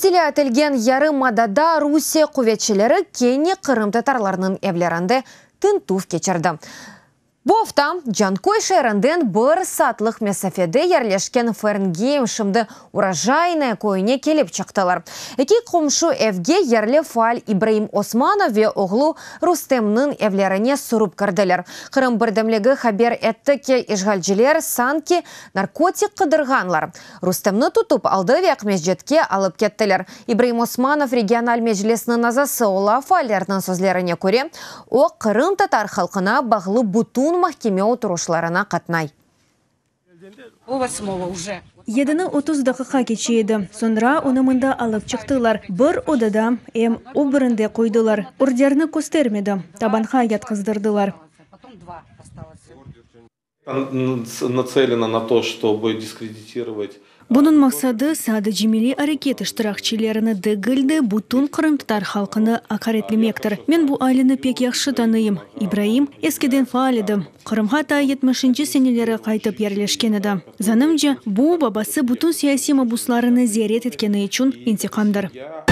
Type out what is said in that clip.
Стиле әтілген яры мадада Русия құветшілері кені қырым татарларының әвлеранды тінтуф кечерді. Бофта Джанкой шәрінден бір сатлық месафеде ерлешкен фернгейм шымды уражайна көйіне келіп чықтылар. Эки қомшу әвге ерлі файл Ибраим Османов оғлу Рустемның әвлеріне сұрып кірділер. Қырым бірдімлігі хабер әтті ке ешғалчилер санки наркотик қыдырғанлар. Рустемны тұтып алды век межетке алып кеттілер. Ибраим Османов регионал межлесінің назасы ола файлерінің сөзлеріне көре, о Қырым татар халқына бағлы бұту он махкеме отырушыларына қатынай. Едіні 30 дақыға кечейді. Сонра онымында алып чықтылар. Бір одада әм өбірінде қойдылар. Ордерні көстермеді. Табанға ятқыздырдылар нацелена на то, чтобы дискредитировать Бұның мақсады сады жемелей әрекеті де дегілді бұтын қырымтар халқыны ақаретлемектір. Мен бұ айлыны пек яқшы таныйым. Ибраим ескеден фааледім. Қырымға та 70-ші сенелері қайтып ерлешкен Заным Занымже, бұ бабасы бұтын сияси мабусларыны зерет еткені үшін интиқамдыр.